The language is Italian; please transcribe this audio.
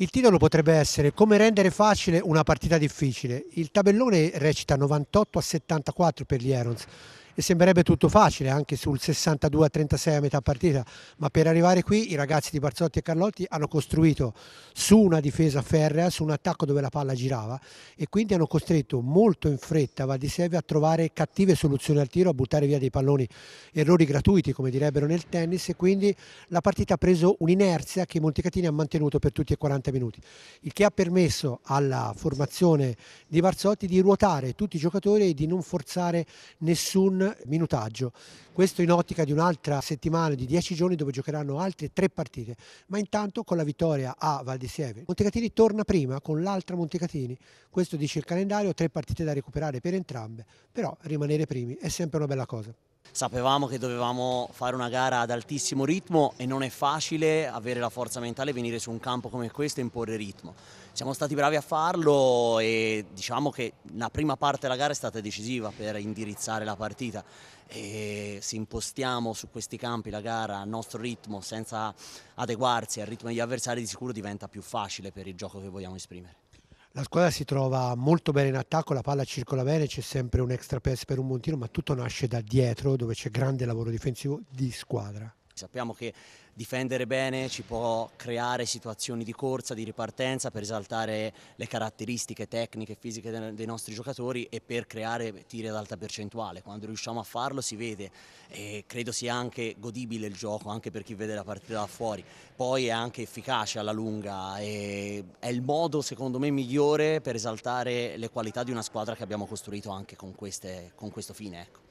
Il titolo potrebbe essere Come rendere facile una partita difficile. Il tabellone recita 98 a 74 per gli Aerons e sembrerebbe tutto facile anche sul 62 a 36 a metà partita, ma per arrivare qui i ragazzi di Barzotti e Carlotti hanno costruito su una difesa ferrea, su un attacco dove la palla girava e quindi hanno costretto molto in fretta Valdiseve a trovare cattive soluzioni al tiro, a buttare via dei palloni, errori gratuiti come direbbero nel tennis e quindi la partita ha preso un'inerzia che Montecatini ha mantenuto per tutti e 40 minuti, il che ha permesso alla formazione di Barzotti di ruotare tutti i giocatori e di non forzare nessun minutaggio. Questo in ottica di un'altra settimana di 10 giorni dove giocheranno altre tre partite. Ma intanto con la vittoria a Val di Sieve, Montecatini torna prima con l'altra Montecatini. Questo dice il calendario, tre partite da recuperare per entrambe, però rimanere primi è sempre una bella cosa. Sapevamo che dovevamo fare una gara ad altissimo ritmo e non è facile avere la forza mentale e venire su un campo come questo e imporre ritmo. Siamo stati bravi a farlo e diciamo che la prima parte della gara è stata decisiva per indirizzare la partita. E se impostiamo su questi campi la gara al nostro ritmo senza adeguarsi al ritmo degli avversari di sicuro diventa più facile per il gioco che vogliamo esprimere la squadra si trova molto bene in attacco, la palla circola bene, c'è sempre un extra pass per un montino, ma tutto nasce da dietro dove c'è grande lavoro difensivo di squadra. Sappiamo che difendere bene ci può creare situazioni di corsa, di ripartenza per esaltare le caratteristiche tecniche e fisiche dei nostri giocatori e per creare tiri ad alta percentuale. Quando riusciamo a farlo si vede e credo sia anche godibile il gioco anche per chi vede la partita da fuori. Poi è anche efficace alla lunga e è il modo secondo me migliore per esaltare le qualità di una squadra che abbiamo costruito anche con, queste, con questo fine. Ecco.